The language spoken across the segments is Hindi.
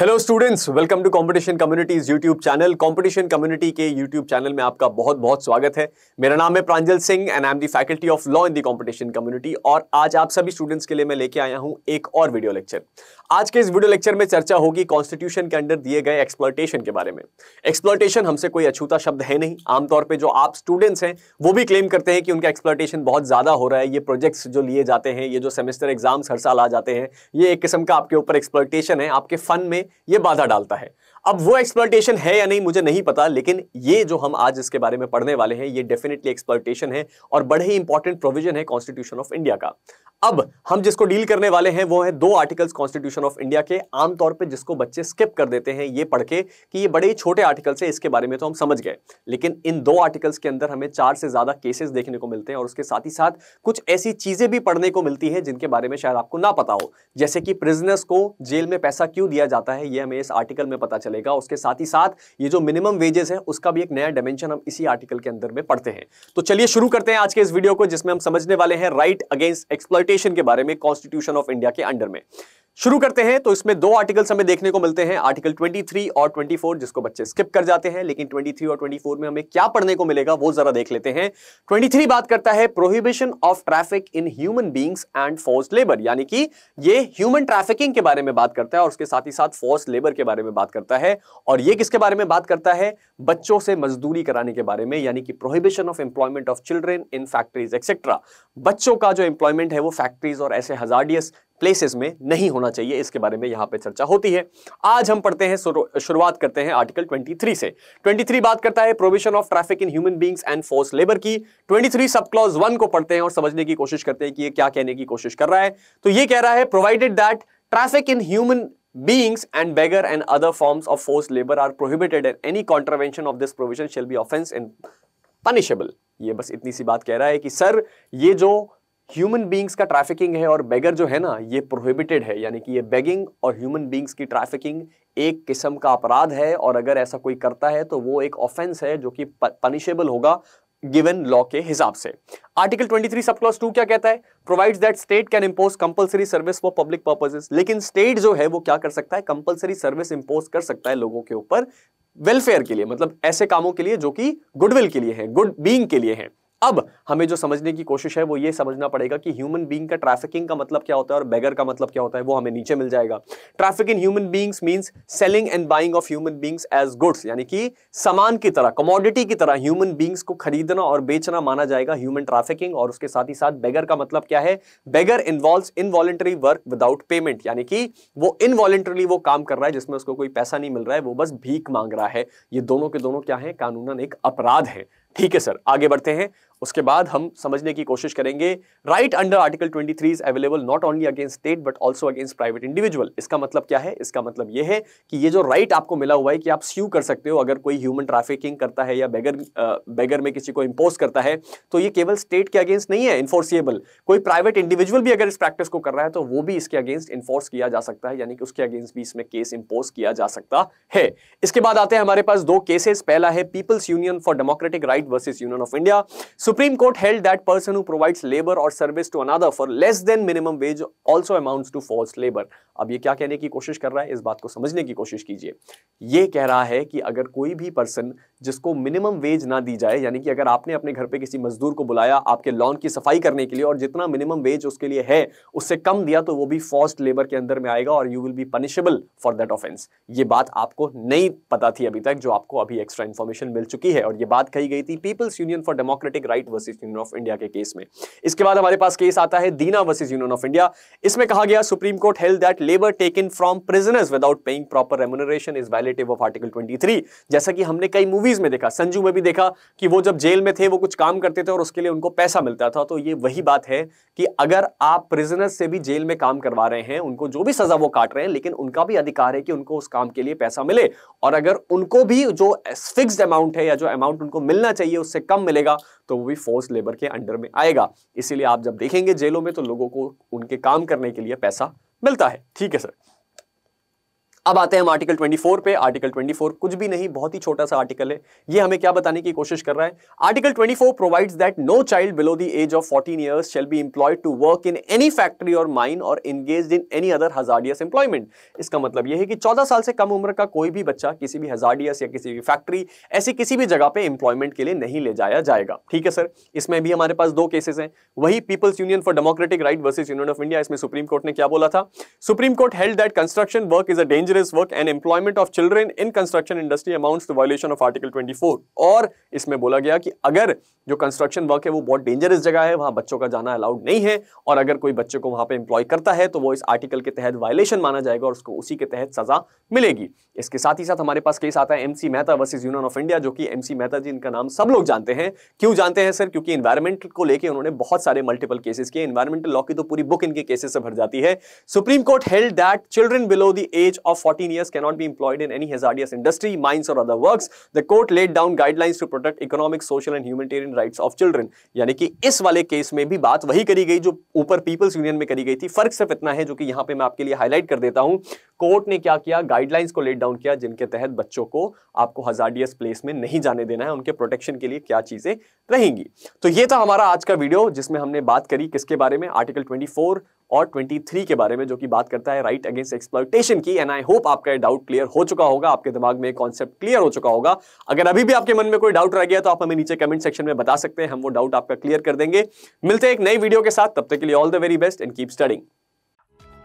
Hello students welcome to competition communities YouTube channel competition community के यूट्यूब चैनल में आपका बहुत बहुत स्वागत है मेरा नाम है Pranjal Singh and I am the faculty of law in the competition community और आज आप सभी स्टूडेंट्स के लिए मैं लेके आया हूं एक और वीडियो लेक्चर आज के इस वीडियो लेक्चर में चर्चा होगी कॉन्स्टिट्यूशन के अंडर दिए गए एक्सप्लॉयटेशन के बारे में एक्सप्लॉयटेशन हमसे कोई अछूता शब्द है नहीं आमतौर पर जो आप स्टूडेंट्स हैं वो भी क्लेम करते हैं कि उनका एक्सप्लॉयटेशन बहुत ज़्यादा हो रहा है ये प्रोजेक्ट्स जो लिए जाते हैं ये जो सेमेस्टर एग्जाम्स हर साल आ जाते हैं ये एक किस्म का आपके ऊपर एक्सप्लॉयटेशन है आपके फन में ये बाधा डालता है अब वो एक्सप्लॉयटेशन है या नहीं मुझे नहीं पता लेकिन ये जो हम आज इसके बारे में पढ़ने वाले हैं ये डेफिनेटली एक्सपर्टेशन है और बड़े ही इंपॉर्टेंट प्रोविजन है कॉन्स्टिट्यूशन ऑफ इंडिया का अब हम जिसको डील करने वाले हैं वो है दो आर्टिकल्स कॉन्स्टिट्यूशन ऑफ इंडिया के आमतौर पर जिसको बच्चे स्किप कर देते हैं ये पढ़ के कि ये बड़े ही छोटे आर्टिकल्स है इसके बारे में तो हम समझ गए लेकिन इन दो आर्टिकल्स के अंदर हमें चार से ज्यादा केसेस देखने को मिलते हैं और उसके साथ ही साथ कुछ ऐसी चीजें भी पढ़ने को मिलती है जिनके बारे में शायद आपको ना पता हो जैसे कि प्रिजनर्स को जेल में पैसा क्यों दिया जाता है ये हमें इस आर्टिकल में पता चले चलेगा उसके साथ ही साथ ये जो मिनिमम वेजेस है उसका भी एक नया डायमेंशन हम इसी आर्टिकल के अंदर में पढ़ते हैं तो चलिए शुरू करते हैं आज के इस वीडियो को जिसमें हम समझने वाले हैं राइट अगेंस्ट एक्सप्लाइटेशन के बारे में कॉन्स्टिट्यूशन ऑफ इंडिया के अंडर में शुरू करते हैं तो इसमें दो आर्टिकल्स हमें देखने को मिलते हैं आर्टिकल 23 और 24 जिसको बच्चे स्किप कर जाते हैं लेकिन 23 और 24 में हमें क्या पढ़ने को मिलेगा वो जरा देख लेते हैं 23 बात करता है prohibition of traffic in human beings and force labour यानी कि ये ह्यूमन ट्रैफिकिंग के बारे में बात करता है और उसके साथ ही साथ फोर्स लेबर के बारे में बात करता है और ये किसके बारे में बात करता है बच्चों से मजदूरी कराने के बारे में यानी कि prohibition of employment of children in factories etcetera बच्चों का जो एम्प्लॉयमेंट है वो फैक्ट्रीज और ऐसे हजारडियस प्लेसेस में नहीं होना चाहिए इसके बारे में यहां पे चर्चा होती है आज हम पढ़ते हैं शुरुआत करते हैं आर्टिकल 23 से 23 बात करता है provision of traffic in human beings and force labour की 23 थ्री सब क्लॉज वन को पढ़ते हैं और समझने की कोशिश करते हैं कि ये क्या कहने की कोशिश कर रहा है तो ये कह रहा है provided that traffic in human beings and beggar and other forms of forced labor are prohibited and any contravention of this provision shall be offense and punishable ये बस इतनी सी बात कह रहा है कि सर ये जो ह्यूमन बींग्स का ट्रैफिकिंग है और बेगर जो है ना ये प्रोहिबिटेड है यानी कि ये बेगिंग और ह्यूमन बींग्स की ट्रैफिकिंग एक किस्म का अपराध है और अगर ऐसा कोई करता है तो वो एक ऑफेंस है जो कि पनिशेबल होगा गिवन लॉ के हिसाब से आर्टिकल 23 सब क्लॉस 2 क्या कहता है provides that state can impose compulsory service for public purposes लेकिन स्टेट जो है वो क्या कर सकता है कंपलसरी सर्विस इंपोज कर सकता है लोगों के ऊपर वेलफेयर के लिए मतलब ऐसे कामों के लिए जो कि गुडविल के लिए है गुड बींग के लिए है अब हमें जो समझने की कोशिश है वो ये समझना पड़ेगा कि ह्यूमन बींग का ट्रैफिकिंग का मतलब क्या होता है और बेगर का मतलब क्या होता है वो हमें नीचे मिल जाएगा traffic in human beings means selling and buying of human beings as goods यानी कि सामान की तरह कमोडिटी की तरह ह्यूमन बींग्स को खरीदना और बेचना माना जाएगा ह्यूमन ट्रैफिकिंग और उसके साथ ही साथ बेगर का मतलब क्या है beggar involve involuntary work without payment यानी कि वो इनवॉलेंटरली वो काम कर रहा है जिसमें उसको कोई पैसा नहीं मिल रहा है वो बस भीख मांग रहा है ये दोनों के दोनों क्या है कानूनन एक अपराध है ठीक है सर आगे बढ़ते हैं उसके बाद हम समझने की कोशिश करेंगे right under article 23 is available not only against state but also against private individual इसका मतलब क्या है इसका मतलब यह है कि ये जो राइट right आपको मिला हुआ है कि आप स्यू कर सकते हो अगर कोई ह्यूमन ट्रैफिकिंग करता है या बेगर बेगर में किसी को इंपोज करता है तो ये केवल स्टेट के अगेंस्ट नहीं है इन्फोर्सिएबल कोई प्राइवेट इंडिविजुअल भी अगर इस प्रैक्टिस को कर रहा है तो वो भी इसके अगेंस्ट इन्फोर्स किया जा सकता है यानी कि उसके अगेंस्ट भी इसमें केस इंपोज किया जा सकता है इसके बाद आते हैं हमारे पास दो केसेस पहला है people's union for democratic right versus union of India Supreme Court held that person who provides labor or service to another for less than minimum wage also amounts to forced labor. अब ये क्या कहने की कोशिश कर रहा है इस बात को समझने की कोशिश कीजिए ये कह रहा है कि अगर कोई भी पर्सन जिसको मिनिमम वेज ना दी जाए यानी कि अगर आपने अपने घर पे किसी मजदूर को बुलाया आपके लॉन की सफाई करने के लिए और जितना मिनिमम वेज उसके लिए है उससे कम दिया तो वो भी फॉर्स्ट लेबर के अंदर में आएगा और you will be punishable for that offence ये बात आपको नहीं पता थी अभी तक जो आपको अभी एक्स्ट्रा इन्फॉर्मेशन मिल चुकी है और ये बात कही गई थी people's union for democratic right versus union of India के केस में इसके बाद हमारे पास केस आता है Deena versus union of India इसमें कहा गया supreme court held that labor taken from prisoners without paying proper remuneration is violative of article 23 जैसा कि हमने कई मूवीज में देखा संजू में भी देखा कि वो जब जेल में थे वो कुछ काम करते थे और उसके लिए उनको पैसा मिलता था तो ये वही बात है कि अगर आप प्रिजनर्स से भी जेल में काम करवा रहे हैं उनको जो भी सजा वो काट रहे हैं लेकिन उनका भी अधिकार है कि उनको उस काम के लिए पैसा मिले और अगर उनको भी जो फिक्स अमाउंट है या जो अमाउंट उनको मिलना चाहिए उससे कम मिलेगा तो वो भी फोर्स लेबर के अंडर में आएगा इसीलिए आप जब देखेंगे जेलों में तो लोगों को उनके काम करने के लिए पैसा मिलता है ठीक है सर अब आते हैं हम आर्टिकल 24 पे आर्टिकल 24 कुछ भी नहीं बहुत ही छोटा सा आर्टिकल है ये हमें क्या बताने की कोशिश कर रहा है article 24 provides that no child below the age of 14 years shall be employed to work in any factory और माइन और engage in any other hazardous employment इसका मतलब यह है कि चौदह साल से कम उम्र का कोई भी बच्चा किसी भी हजार्डियस या किसी भी फैक्ट्री ऐसी किसी भी जगह पर इंप्लॉयमेंट के लिए नहीं ले जाया जाएगा ठीक है सर इसमें भी हमारे पास दो केसेस हैं वही people's union for democratic right versus union of India इसमें सुप्रीम कोर्ट ने क्या बोला था supreme court held that construction work is a danger dangerous work and employment of children in construction industry amounts to violation of article 24 और इसमें बोला गया कि अगर जो कंस्ट्रक्शन वर्क है वो बहुत डेंजरस जगह है वहां बच्चों का जाना अलाउड नहीं है और अगर कोई बच्चे को वहां पर एम्प्लॉय करता है तो वो इस आर्टिकल के तहत वायलेशन माना जाएगा और उसको उसी के तहत सजा मिलेगी इसके साथ ही साथ हमारे पास केस आता है MC Mehta versus union of India जो कि एमसी मेहता जी इनका नाम सब लोग जानते हैं क्यों जानते हैं सर क्योंकि इन्वायरमेंट को लेकर उन्होंने बहुत सारे मल्टीपल केसेस किए इन्वायरमेंटल लॉ की तो पूरी बुक इनके केसेस से भर जाती है supreme court held that children below the age of 14 years cannot be employed in any hazardous industry, mines or other works. The court laid down guidelines to protect economic, social and humanitarian rights of children. यानी कि इस वाले केस में भी बात वही करी गई जो ऊपर पीपल्स यूनियन में करी गई थी फर्क सिर्फ इतना है जो कि यहाँ पे मैं आपके लिए हाईलाइट कर देता हूँ कोर्ट ने क्या किया गाइडलाइंस को लेट डाउन किया जिनके तहत बच्चों को आपको हजार्डियस प्लेस में नहीं जाने देना है उनके प्रोटेक्शन के लिए क्या चीजें रहेंगी तो ये था हमारा आज का वीडियो जिसमें हमने बात करी किसके बारे में आर्टिकल ट्वेंटी और 23 के बारे में जो कि बात करता है राइट अगेंस्ट एक्सप्लॉयटेशन की एंड आई होप आपका ये डाउट क्लियर हो चुका होगा आपके दिमाग में कॉन्सेप्ट क्लियर हो चुका होगा अगर अभी भी आपके मन में कोई डाउट रह गया तो आप हमें नीचे कमेंट सेक्शन में बता सकते हैं हम वो डाउट आपका क्लियर कर देंगे मिलते हैं एक नई वीडियो के साथ तब तक के लिए all the very best and keep studying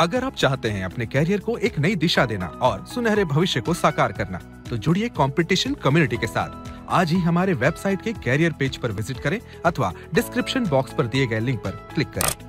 अगर आप चाहते हैं अपने कैरियर को एक नई दिशा देना और सुनहरे भविष्य को साकार करना तो जुड़िए कंपटीशन कम्युनिटी के साथ आज ही हमारे वेबसाइट के कैरियर पेज पर विजिट करें अथवा डिस्क्रिप्शन बॉक्स पर दिए गए लिंक पर क्लिक करें